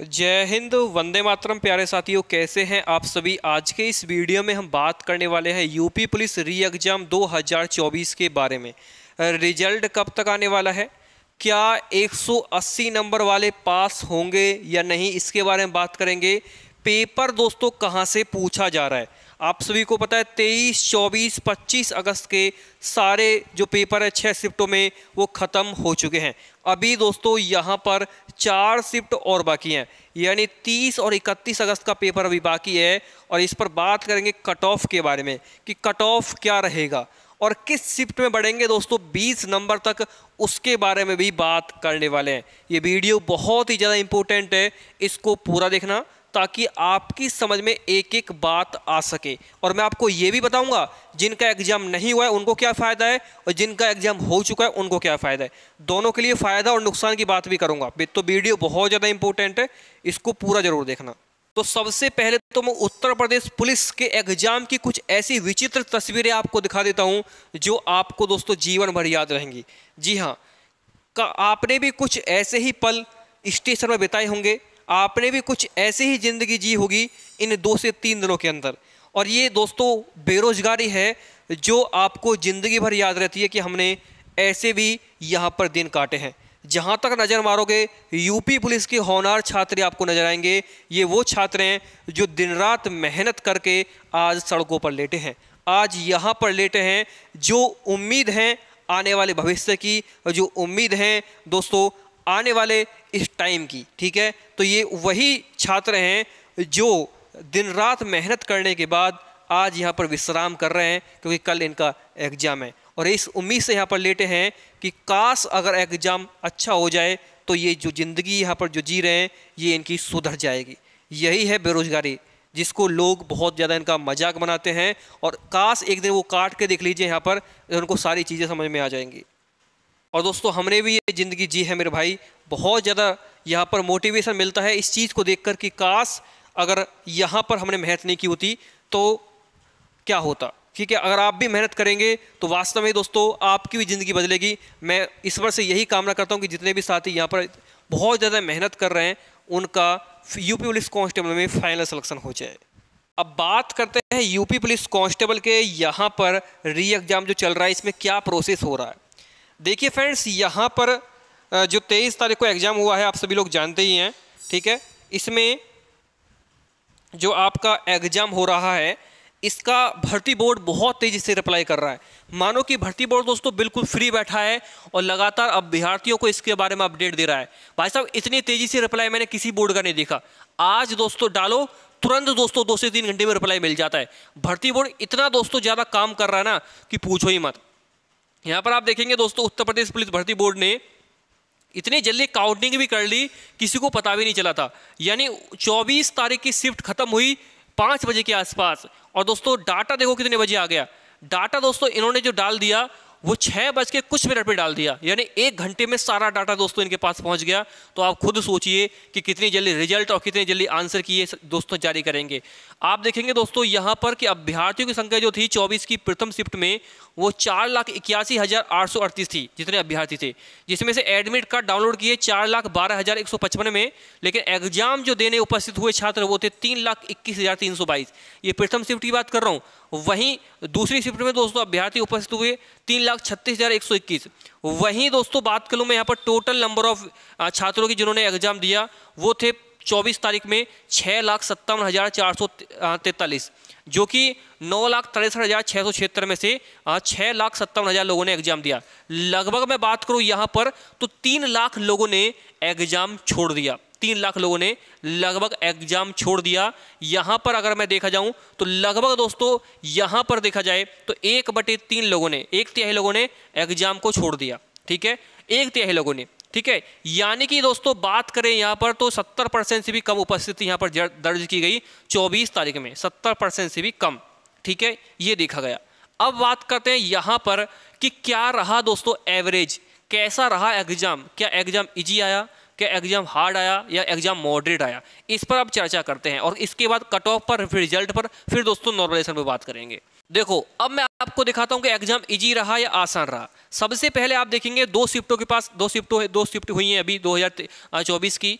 जय हिंद वंदे मातरम प्यारे साथियों कैसे हैं आप सभी आज के इस वीडियो में हम बात करने वाले हैं यूपी पुलिस री एग्ज़ाम 2024 के बारे में रिजल्ट कब तक आने वाला है क्या 180 नंबर वाले पास होंगे या नहीं इसके बारे में बात करेंगे पेपर दोस्तों कहां से पूछा जा रहा है आप सभी को पता है तेईस चौबीस पच्चीस अगस्त के सारे जो पेपर है छः शिफ्टों में वो ख़त्म हो चुके हैं अभी दोस्तों यहाँ पर चार शिफ्ट और बाकी हैं यानी तीस और इकतीस अगस्त का पेपर अभी बाकी है और इस पर बात करेंगे कट ऑफ के बारे में कि कट ऑफ क्या रहेगा और किस शिफ्ट में बढ़ेंगे दोस्तों 20 नंबर तक उसके बारे में भी बात करने वाले हैं ये वीडियो बहुत ही ज़्यादा इंपॉर्टेंट है इसको पूरा देखना ताकि आपकी समझ में एक एक बात आ सके और मैं आपको ये भी बताऊंगा जिनका एग्ज़ाम नहीं हुआ है उनको क्या फ़ायदा है और जिनका एग्ज़ाम हो चुका है उनको क्या फ़ायदा है दोनों के लिए फ़ायदा और नुकसान की बात भी करूँगा तो वीडियो बहुत ज़्यादा इंपॉर्टेंट है इसको पूरा ज़रूर देखना तो सबसे पहले तो मैं उत्तर प्रदेश पुलिस के एग्जाम की कुछ ऐसी विचित्र तस्वीरें आपको दिखा देता हूँ जो आपको दोस्तों जीवन भर याद रहेंगी जी हाँ का आपने भी कुछ ऐसे ही पल स्टेशन में बिताए होंगे आपने भी कुछ ऐसे ही ज़िंदगी जी होगी इन दो से तीन दिनों के अंदर और ये दोस्तों बेरोज़गारी है जो आपको ज़िंदगी भर याद रहती है कि हमने ऐसे भी यहाँ पर दिन काटे हैं जहाँ तक नज़र मारोगे यूपी पुलिस के होनार छात्र आपको नज़र आएंगे ये वो छात्र हैं जो दिन रात मेहनत करके आज सड़कों पर लेटे हैं आज यहाँ पर लेटे हैं जो उम्मीद हैं आने वाले भविष्य की जो उम्मीद हैं दोस्तों आने वाले इस टाइम की ठीक है तो ये वही छात्र हैं जो दिन रात मेहनत करने के बाद आज यहाँ पर विश्राम कर रहे हैं क्योंकि कल इनका एग्ज़ाम है और इस उम्मीद से यहाँ पर लेटे हैं कि काश अगर एग्ज़ाम अच्छा हो जाए तो ये जो ज़िंदगी यहाँ पर जो जी रहे हैं ये इनकी सुधर जाएगी यही है बेरोज़गारी जिसको लोग बहुत ज़्यादा इनका मजाक बनाते हैं और काश एक दिन वो काट के देख लीजिए यहाँ पर तो उनको सारी चीज़ें समझ में आ जाएंगी और दोस्तों हमने भी ये ज़िंदगी जी है मेरे भाई बहुत ज़्यादा यहाँ पर मोटिवेशन मिलता है इस चीज़ को देख कर कि काश अगर यहाँ पर हमने मेहनत नहीं की होती तो क्या होता ठीक है अगर आप भी मेहनत करेंगे तो वास्तव में दोस्तों आपकी भी ज़िंदगी बदलेगी मैं इस ईश्वर से यही कामना करता हूँ कि जितने भी साथी यहाँ पर बहुत ज़्यादा मेहनत कर रहे हैं उनका यूपी पुलिस कांस्टेबल में फाइनल सिलेक्शन हो जाए अब बात करते हैं यूपी पुलिस कांस्टेबल के यहाँ पर री एग्ज़ाम जो चल रहा है इसमें क्या प्रोसेस हो रहा है देखिए फ्रेंड्स यहाँ पर जो तेईस तारीख को एग्ज़ाम हुआ है आप सभी लोग जानते ही हैं ठीक है इसमें जो आपका एग्ज़ाम हो रहा है इसका भर्ती बोर्ड बहुत तेज़ी से रिप्लाई कर रहा है मानो कि भर्ती बोर्ड दोस्तों बिल्कुल फ्री बैठा है और लगातार अब अभ्यार्थियों को इसके बारे में अपडेट दे रहा है भाई साहब इतनी तेज़ी से रिप्लाई मैंने किसी बोर्ड का नहीं देखा आज दोस्तों डालो तुरंत दोस्तों दो से तीन घंटे में रिप्लाई मिल जाता है भर्ती बोर्ड इतना दोस्तों ज़्यादा काम कर रहा है ना कि पूछो ही मत यहां पर आप देखेंगे दोस्तों उत्तर प्रदेश पुलिस भर्ती बोर्ड ने इतनी जल्दी काउंटिंग भी कर ली किसी को पता भी नहीं चला था यानी 24 तारीख की शिफ्ट खत्म हुई पांच बजे के आसपास और दोस्तों डाटा देखो कितने बजे आ गया डाटा दोस्तों इन्होंने जो डाल दिया वो छः बज के कुछ मिनट में डाल दिया यानी एक घंटे में सारा डाटा दोस्तों इनके पास पहुंच गया तो आप खुद सोचिए कि कितनी जल्दी रिजल्ट और कितनी जल्दी आंसर की ये दोस्तों जारी करेंगे आप देखेंगे दोस्तों यहाँ पर कि अभ्यर्थियों की संख्या जो थी चौबीस की प्रथम शिफ्ट में वो चार लाख इक्यासी हज़ार आठ सौ अड़तीस थी जितने अभ्यर्थी थे जिसमें से एडमिट कार्ड डाउनलोड किए चार लाख बारह हज़ार एक सौ पचपन में लेकिन एग्जाम जो देने उपस्थित हुए छात्र वो थे तीन लाख इक्कीस हज़ार तीन सौ बाईस ये प्रथम शिफ्ट की बात कर रहा हूँ वहीं दूसरी शिफ्ट में दोस्तों अभ्यर्थी उपस्थित हुए तीन लाख छत्तीस हज़ार एक सौ इक्कीस वहीं दोस्तों बात कर लूँ मैं यहाँ पर टोटल नंबर ऑफ छात्रों की जिन्होंने एग्जाम दिया वो थे चौबीस तारीख में छः लाख सत्तावन हज़ार चार सौ तैंतालीस जो कि नौ लाख तिरसठ हज़ार छः सौ छिहत्तर में से छः लाख सत्तावन हज़ार लोगों ने एग्ज़ाम दिया लगभग मैं बात करूँ यहाँ पर तो तीन लाख लोगों ने एग्ज़ाम छोड़ दिया तीन लाख लोगों ने लगभग एग्जाम छोड़ दिया यहाँ पर अगर मैं देखा जाऊँ तो लगभग दोस्तों यहाँ पर देखा जाए तो एक बटे तीन लोगों ने एक तिहाई लोगों ने एग्जाम को छोड़ दिया ठीक है एक तिहाई लोगों ने ठीक है यानी कि दोस्तों बात करें यहाँ पर तो 70 परसेंट से भी कम उपस्थिति यहाँ पर दर्ज की गई 24 तारीख में 70 परसेंट से भी कम ठीक है ये देखा गया अब बात करते हैं यहाँ पर कि क्या रहा दोस्तों एवरेज कैसा रहा एग्जाम क्या एग्जाम इजी आया कि एग्ज़ाम हार्ड आया या एग्ज़ाम मॉडरेट आया इस पर आप चर्चा करते हैं और इसके बाद कट ऑफ पर फिर रिजल्ट पर फिर दोस्तों नॉर्मलाइजेशन पर बात करेंगे देखो अब मैं आपको दिखाता हूँ कि एग्जाम इजी रहा या आसान रहा सबसे पहले आप देखेंगे दो शिफ्टों के पास दो शिफ्टों दो शिफ्ट हुई हैं अभी 2024 की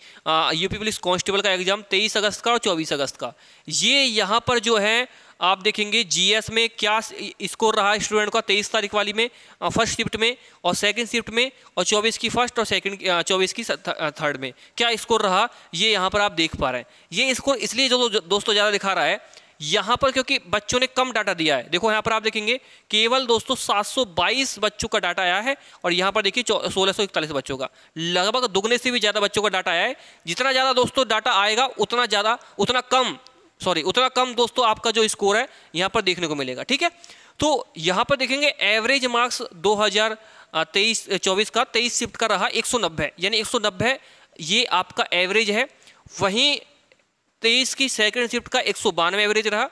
यूपी पुलिस कांस्टेबल का एग्जाम 23 अगस्त का और 24 अगस्त का ये यहाँ पर जो है आप देखेंगे जीएस में क्या स्कोर रहा स्टूडेंट का तेईस तारीख वाली में फर्स्ट शिफ्ट में और सेकंड शिफ्ट में और चौबीस की फर्स्ट और सेकंड चौबीस की थर्ड में क्या स्कोर रहा ये यहाँ पर आप देख पा रहे हैं ये स्कोर इसलिए जो दोस्तों ज़्यादा दिखा रहा है यहाँ पर क्योंकि बच्चों ने कम डाटा दिया है देखो यहाँ पर आप देखेंगे केवल दोस्तों 722 बच्चों का डाटा आया है और यहाँ पर देखिए सोलह बच्चों का लगभग दुगने से भी ज़्यादा बच्चों का डाटा आया है जितना ज़्यादा दोस्तों डाटा आएगा उतना ज़्यादा उतना कम सॉरी उतना कम दोस्तों आपका जो स्कोर है यहाँ पर देखने को मिलेगा ठीक है तो यहाँ पर देखेंगे एवरेज मार्क्स 2023 24 का 23 शिफ्ट का रहा 190 यानी 190 ये आपका एवरेज है वहीं 23 की सेकंड शिफ्ट का एक एवरेज रहा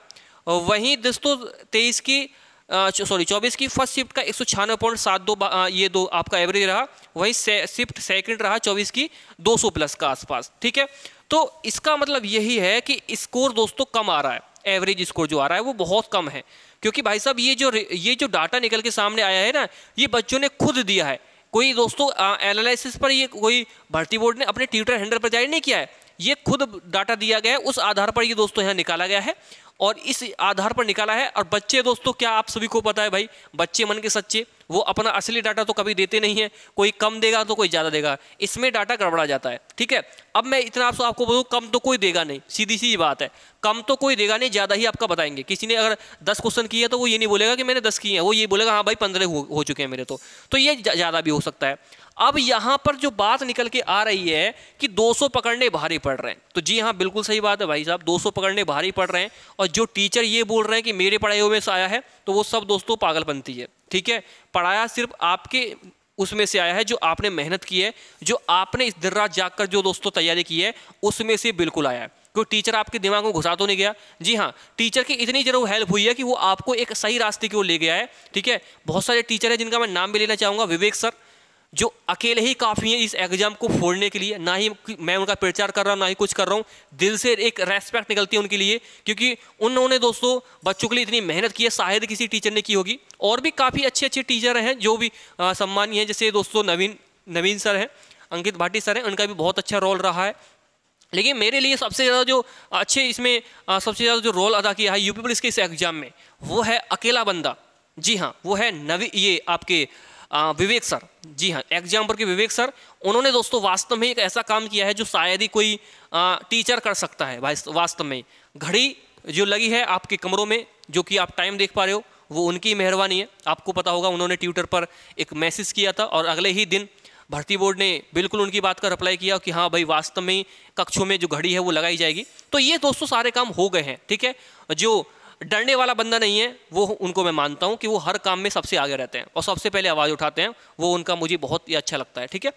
वहीं दोस्तों 23 की सॉरी चौबीस की फर्स्ट शिफ्ट का एक सौ छियानवे पॉइंट सात दो ये दो आपका एवरेज रहा वहीं शिफ्ट सेकंड रहा चौबीस की 200 प्लस का आसपास ठीक है तो इसका मतलब यही है कि स्कोर दोस्तों कम आ रहा है एवरेज स्कोर जो आ रहा है वो बहुत कम है क्योंकि भाई साहब ये जो ये जो डाटा निकल के सामने आया है ना ये बच्चों ने खुद दिया है कोई दोस्तों एनालिसिस पर ये कोई भर्ती बोर्ड ने अपने ट्विटर हैंडल पर जारी नहीं किया है ये खुद डाटा दिया गया है उस आधार पर ये दोस्तों यहाँ निकाला गया है और इस आधार पर निकाला है और बच्चे दोस्तों क्या आप सभी को पता है भाई बच्चे मन के सच्चे वो अपना असली डाटा तो कभी देते नहीं है कोई कम देगा तो कोई ज़्यादा देगा इसमें डाटा गड़बड़ा जाता है ठीक है अब मैं इतना आपसे आपको बोलूँ कम तो कोई देगा नहीं सीधी सी बात है कम तो कोई देगा नहीं ज़्यादा ही आपका बताएंगे किसी ने अगर दस क्वेश्चन किया तो वो ये नहीं बोलेगा कि मैंने दस किए हैं वो ये बोलेगा हाँ भाई पंद्रह हो, चुके हैं मेरे तो, तो ये ज़्यादा भी हो सकता है अब यहाँ पर जो बात निकल के आ रही है कि 200 पकड़ने भारी पड़ रहे हैं तो जी हाँ बिल्कुल सही बात है भाई साहब 200 पकड़ने भारी पड़ रहे हैं और जो टीचर ये बोल रहे हैं कि मेरे पढ़ाई में से आया है तो वो सब दोस्तों पागलपंती है ठीक है पढ़ाया सिर्फ आपके उसमें से आया है जो आपने मेहनत की है जो आपने इस दिन रात जाकर जो दोस्तों तैयारी की है उसमें से बिल्कुल आया है क्योंकि टीचर आपके दिमाग में घुसा तो नहीं गया जी हाँ टीचर की इतनी जरूर हेल्प हुई है कि वो आपको एक सही रास्ते की ओर ले गया है ठीक है बहुत सारे टीचर हैं जिनका मैं नाम भी लेना चाहूँगा विवेक सर जो अकेले ही काफ़ी हैं इस एग्ज़ाम को फोड़ने के लिए ना ही मैं उनका प्रचार कर रहा हूँ ना ही कुछ कर रहा हूँ दिल से एक रेस्पेक्ट निकलती है उनके लिए क्योंकि उन्होंने दोस्तों बच्चों के लिए इतनी मेहनत की है शायद किसी टीचर ने की होगी और भी काफ़ी अच्छे अच्छे टीचर हैं जो भी सम्मानी हैं जैसे दोस्तों नवीन नवीन सर हैं अंकित भाटी सर हैं उनका भी बहुत अच्छा रोल रहा है लेकिन मेरे लिए सबसे ज़्यादा जो अच्छे इसमें सबसे ज़्यादा जो रोल अदा किया है यूपी पुलिस के इस एग्ज़ाम में वो है अकेला बंदा जी हाँ वो है नवी ये आपके विवेक सर जी हाँ एग्जाम्पल के विवेक सर उन्होंने दोस्तों वास्तव में एक ऐसा काम किया है जो शायद ही कोई टीचर कर सकता है वास्तव में घड़ी जो लगी है आपके कमरों में जो कि आप टाइम देख पा रहे हो वो उनकी मेहरबानी है आपको पता होगा उन्होंने ट्विटर पर एक मैसेज किया था और अगले ही दिन भर्ती बोर्ड ने बिल्कुल उनकी बात का रिप्लाई किया कि हाँ भाई वास्तव में कक्षों में जो घड़ी है वो लगाई जाएगी तो ये दोस्तों सारे काम हो गए हैं ठीक है जो डरने वाला बंदा नहीं है वो उनको मैं मानता हूँ कि वो हर काम में सबसे आगे रहते हैं और सबसे पहले आवाज़ उठाते हैं वो उनका मुझे बहुत ही अच्छा लगता है ठीक है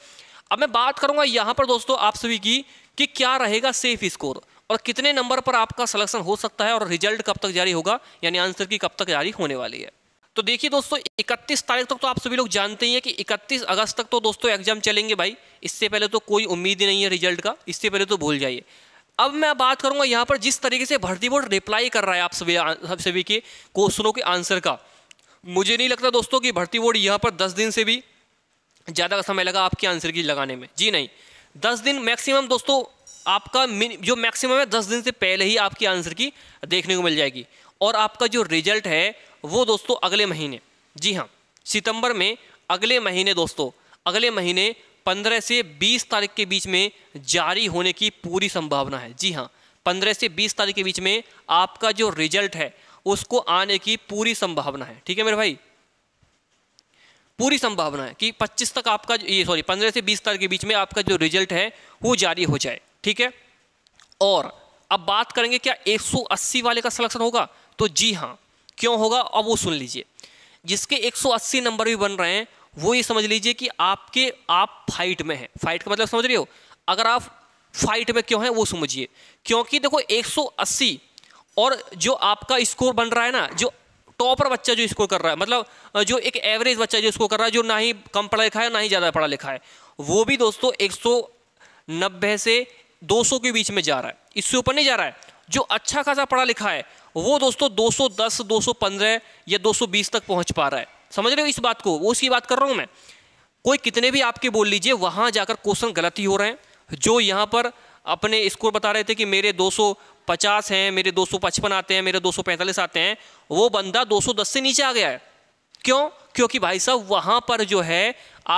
अब मैं बात करूँगा यहाँ पर दोस्तों आप सभी की कि क्या रहेगा सेफ स्कोर और कितने नंबर पर आपका सलेक्शन हो सकता है और रिजल्ट कब तक जारी होगा यानी आंसर की कब तक जारी होने वाली है तो देखिए दोस्तों 31 तारीख तक तो आप सभी लोग जानते ही हैं कि 31 अगस्त तक तो दोस्तों एग्जाम चलेंगे भाई इससे पहले तो कोई उम्मीद ही नहीं है रिजल्ट का इससे पहले तो भूल जाइए अब मैं बात करूंगा यहाँ पर जिस तरीके से भर्ती बोर्ड रिप्लाई कर रहा है आप सभी आप सभी के क्वेश्चनों के आंसर का मुझे नहीं लगता दोस्तों कि भर्ती बोर्ड यहाँ पर दस दिन से भी ज़्यादा समय लगा आपके आंसर की लगाने में जी नहीं दस दिन मैक्सिमम दोस्तों आपका जो मैक्सिमम है दस दिन से पहले ही आपकी आंसर की देखने को मिल जाएगी और आपका जो रिजल्ट है वो दोस्तों अगले महीने जी हाँ सितंबर में अगले महीने दोस्तों अगले महीने 15 से 20 तारीख के बीच में जारी होने की पूरी संभावना है जी हाँ 15 से 20 तारीख के बीच में आपका जो रिजल्ट है उसको आने की पूरी संभावना है ठीक है मेरे भाई पूरी संभावना है कि 25 तक आपका ये सॉरी 15 से 20 तारीख के बीच में आपका जो रिजल्ट है वो जारी हो जाए ठीक है और अब बात करेंगे क्या 180 वाले का सिलेक्शन होगा तो जी हाँ क्यों होगा अब वो सुन लीजिए जिसके 180 नंबर भी बन रहे हैं वो ये समझ लीजिए कि आपके आप फाइट में हैं फाइट का मतलब समझ रहे हो अगर आप फाइट में क्यों हैं वो समझिए क्योंकि देखो 180 और जो आपका स्कोर बन रहा है ना जो टॉपर बच्चा जो स्कोर कर रहा है मतलब जो एक एवरेज बच्चा जो स्कोर कर रहा है जो ना ही कम पढ़ा लिखा है ना ही ज़्यादा पढ़ा लिखा है वो भी दोस्तों एक से 200 के बीच में जा रहा है इससे ऊपर नहीं जा रहा है जो अच्छा खासा पढ़ा लिखा है वो दोस्तों 210, 215 या 220 तक पहुंच पा रहा है समझ रहे हो इस बात को वो उसकी बात कर रहा हूँ मैं कोई कितने भी आपके बोल लीजिए वहाँ जाकर क्वेश्चन गलत ही हो रहे हैं जो यहाँ पर अपने स्कोर बता रहे थे कि मेरे 250 हैं मेरे 255 आते हैं मेरे 245 आते हैं वो बंदा 210 से नीचे आ गया है क्यों क्योंकि भाई साहब वहाँ पर जो है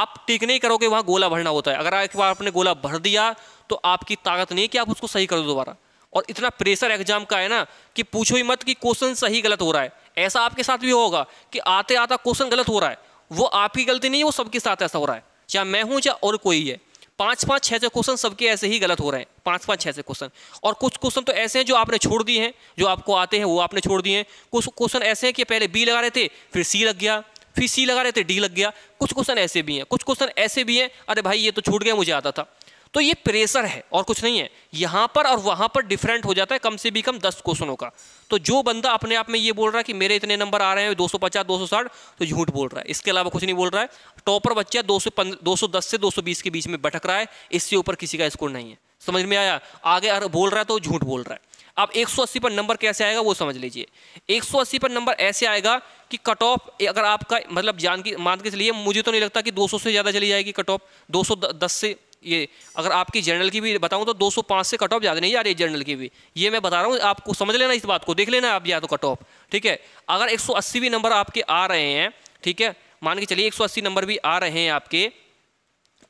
आप टिक नहीं करोगे वहाँ गोला भरना होता है अगर एक बार आपने गोला भर दिया तो आपकी ताकत नहीं है कि आप उसको सही करो दोबारा और इतना प्रेशर एग्जाम का है ना कि पूछो ही मत कि क्वेश्चन सही गलत हो रहा है ऐसा आपके साथ भी होगा कि आते आता क्वेश्चन गलत हो रहा है वो आपकी गलती नहीं है वो सबके साथ ऐसा हो रहा है चाहे मैं हूँ चाहे और कोई है पाँच पाँच छः छः क्वेश्चन सबके ऐसे ही गलत हो रहे हैं पाँच पाँच छः छः क्वेश्चन और कुछ क्वेश्चन तो ऐसे हैं जो आपने छोड़ दिए हैं जो आपको आते हैं वो आपने छोड़ दिए हैं कुछ क्वेश्चन ऐसे हैं कि पहले बी लगा रहे थे फिर सी लग गया फिर सी लगा रहे थे डी लग गया कुछ क्वेश्चन ऐसे भी हैं कुछ क्वेश्चन ऐसे भी हैं अरे भाई ये तो छूट गया मुझे आता था तो ये प्रेशर है और कुछ नहीं है यहाँ पर और वहाँ पर डिफरेंट हो जाता है कम से भी कम दस क्वेश्चनों का तो जो बंदा अपने आप में ये बोल रहा है कि मेरे इतने नंबर आ रहे हैं 250 260 तो झूठ बोल रहा है इसके अलावा कुछ नहीं बोल रहा है टॉपर बच्चा दो 210 से दो के बीच में भटक रहा है इससे ऊपर किसी का स्कोर नहीं है समझ में आया आगे अगर बोल रहा है तो झूठ बोल रहा है अब 180 पर नंबर कैसे आएगा वो समझ लीजिए 180 पर नंबर ऐसे आएगा कि कट ऑफ अगर आपका मतलब जान की मान के चलिए मुझे तो नहीं लगता कि 200 से ज़्यादा चली जाएगी कट ऑफ 210 से ये अगर आपकी जर्नल की भी बताऊँ तो 205 से कट ऑफ ज़्यादा नहीं जा रही जर्नल की भी ये मैं बता रहा हूँ आपको समझ लेना इस बात को देख लेना आप या तो कट ऑफ ठीक है अगर एक भी नंबर आपके आ रहे हैं ठीक है मान के चलिए एक नंबर भी आ रहे हैं आपके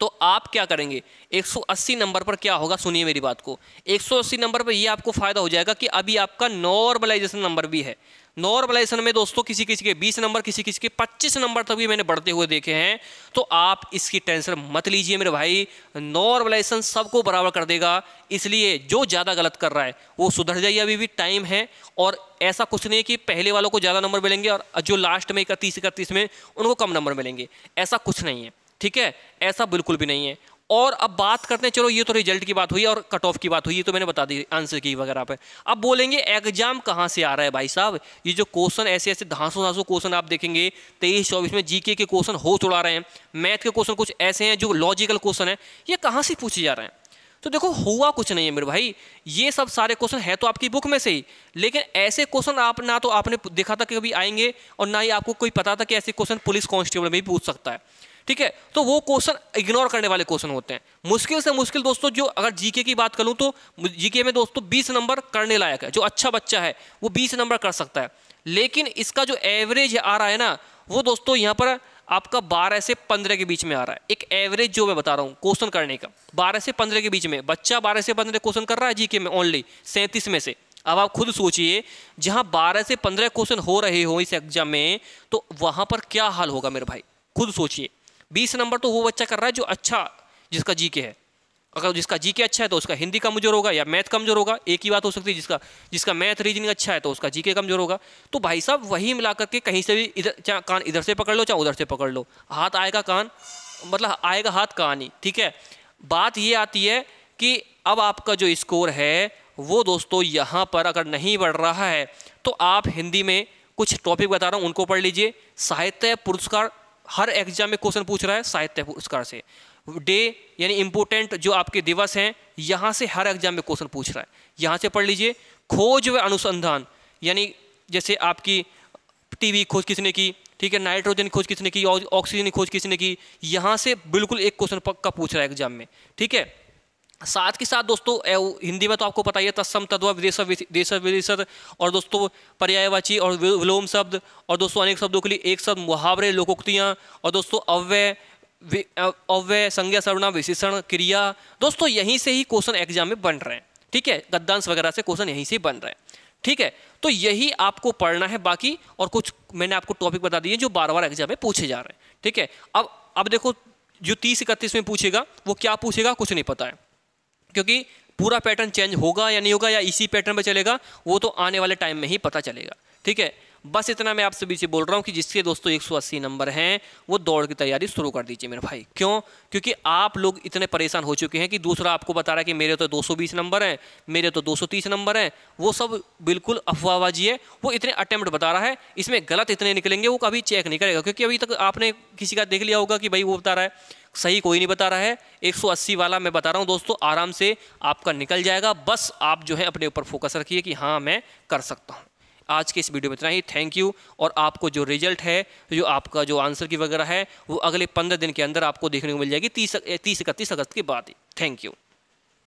तो आप क्या करेंगे 180 नंबर पर क्या होगा सुनिए मेरी बात को 180 नंबर पर ये आपको फ़ायदा हो जाएगा कि अभी आपका नॉर्मलाइजेशन नंबर भी है नॉर्मलाइजेशन में दोस्तों किसी किसी के 20 नंबर किसी किसी के 25 नंबर तक भी मैंने बढ़ते हुए देखे हैं तो आप इसकी टेंशन मत लीजिए मेरे भाई नॉर्मलाइजेशन सबको बराबर कर देगा इसलिए जो ज़्यादा गलत कर रहा है वो सुधर जाइए अभी भी टाइम है और ऐसा कुछ नहीं है कि पहले वालों को ज़्यादा नंबर मिलेंगे और जो लास्ट में इकतीस इकतीस में उनको कम नंबर मिलेंगे ऐसा कुछ नहीं है ठीक है ऐसा बिल्कुल भी नहीं है और अब बात करते हैं चलो ये तो रिजल्ट की बात हुई और कट ऑफ की बात हुई ये तो मैंने बता दी आंसर की वगैरह पे अब बोलेंगे एग्जाम कहाँ से आ रहा है भाई साहब ये जो क्वेश्चन ऐसे ऐसे धांसों धांसों क्वेश्चन आप देखेंगे तेईस चौबीस में जीके के क्वेश्चन हो छुड़ा रहे हैं मैथ के क्वेश्चन कुछ ऐसे हैं जो लॉजिकल क्वेश्चन है ये कहाँ से पूछे जा रहे हैं तो देखो हुआ कुछ नहीं है मेरे भाई ये सब सारे क्वेश्चन है तो आपकी बुक में से ही लेकिन ऐसे क्वेश्चन आप ना तो आपने देखा था कि कभी आएंगे और ना ही आपको कोई पता था कि ऐसे क्वेश्चन पुलिस कांस्टेबल में भी पूछ सकता है ठीक है तो वो क्वेश्चन इग्नोर करने वाले क्वेश्चन होते हैं मुश्किल से मुश्किल दोस्तों जो अगर जीके की बात करूं तो जीके में दोस्तों बीस नंबर करने लायक है जो अच्छा बच्चा है वो बीस नंबर कर सकता है लेकिन इसका जो एवरेज आ रहा है ना वो दोस्तों यहाँ पर आपका बारह से पंद्रह के बीच में आ रहा है एक एवरेज जो मैं बता रहा हूँ क्वेश्चन करने का बारह से पंद्रह के बीच में बच्चा बारह से पंद्रह क्वेश्चन कर रहा है जीके में ओनली सैंतीस में से अब आप खुद सोचिए जहाँ बारह से पंद्रह क्वेश्चन हो रहे हो इस एग्जाम में तो वहां पर क्या हाल होगा मेरे भाई खुद सोचिए बीस नंबर तो वो बच्चा कर रहा है जो अच्छा जिसका जी है अगर जिसका जी अच्छा है तो उसका हिंदी कमजोर होगा या मैथ कमजोर होगा एक ही बात हो सकती है जिसका जिसका मैथ रीजनिंग अच्छा है तो उसका जी कमजोर होगा तो भाई साहब वही मिला करके कहीं से भी इधर चाहे कान इधर से पकड़ लो चाहे उधर से पकड़ लो हाथ आएगा कान मतलब आएगा हाथ कान ही ठीक है बात ये आती है कि अब आपका जो स्कोर है वो दोस्तों यहाँ पर अगर नहीं बढ़ रहा है तो आप हिंदी में कुछ टॉपिक बता रहा हूँ उनको पढ़ लीजिए साहित्य पुरस्कार हर एग्जाम में क्वेश्चन पूछ रहा है साहित्य पुरस्कार से डे यानी इंपोर्टेंट जो आपके दिवस हैं यहाँ से हर एग्जाम में क्वेश्चन पूछ रहा है यहाँ से पढ़ लीजिए खोज व अनुसंधान यानी जैसे आपकी टीवी खोज किसने की ठीक है नाइट्रोजन खोज किसने की ऑक्सीजन खोज किसने की यहाँ से बिल्कुल एक क्वेश्चन पक्का पूछ रहा है एग्जाम में ठीक है साथ के साथ दोस्तों हिंदी में तो आपको पता ही है तत्सम तद्वा विदेश देश विदेशर और दोस्तों पर्यायवाची और विलोम शब्द और दोस्तों अनेक शब्दों के लिए एक शब्द मुहावरे लोकोक्तियाँ और दोस्तों अव्यय अव्यय संज्ञा सर्वना विशेषण क्रिया दोस्तों यहीं से ही क्वेश्चन एग्जाम में बन रहे हैं ठीक है गद्दांश वगैरह से क्वेश्चन यहीं से बन रहे हैं ठीक है तो यही आपको पढ़ना है बाकी और कुछ मैंने आपको टॉपिक बता दिए जो बार बार एग्जाम में पूछे जा रहे हैं ठीक है अब अब देखो जो तीस इकतीस में पूछेगा वो क्या पूछेगा कुछ नहीं पता है क्योंकि पूरा पैटर्न चेंज होगा या नहीं होगा या इसी पैटर्न पर चलेगा वो तो आने वाले टाइम में ही पता चलेगा ठीक है बस इतना मैं आप सभी से बोल रहा हूँ कि जिसके दोस्तों 180 नंबर हैं वो दौड़ की तैयारी शुरू कर दीजिए मेरे भाई क्यों क्योंकि आप लोग इतने परेशान हो चुके हैं कि दूसरा आपको बता रहा है कि मेरे तो 220 नंबर हैं मेरे तो 230 नंबर हैं वो सब बिल्कुल अफवाहबाजी है वो इतने अटैम्प्ट बता रहा है इसमें गलत इतने निकलेंगे वो कभी चेक नहीं करेगा क्योंकि अभी तक आपने किसी का देख लिया होगा कि भाई वो बता रहा है सही कोई नहीं बता रहा है 180 वाला मैं बता रहा हूँ दोस्तों आराम से आपका निकल जाएगा बस आप जो है अपने ऊपर फोकस रखिए कि हाँ मैं कर सकता हूँ आज के इस वीडियो में इतना ही थैंक यू और आपको जो रिजल्ट है जो आपका जो आंसर की वगैरह है वो अगले पंद्रह दिन के अंदर आपको देखने को मिल जाएगी तीस तीस इकतीस अगस्त के बाद ही थैंक यू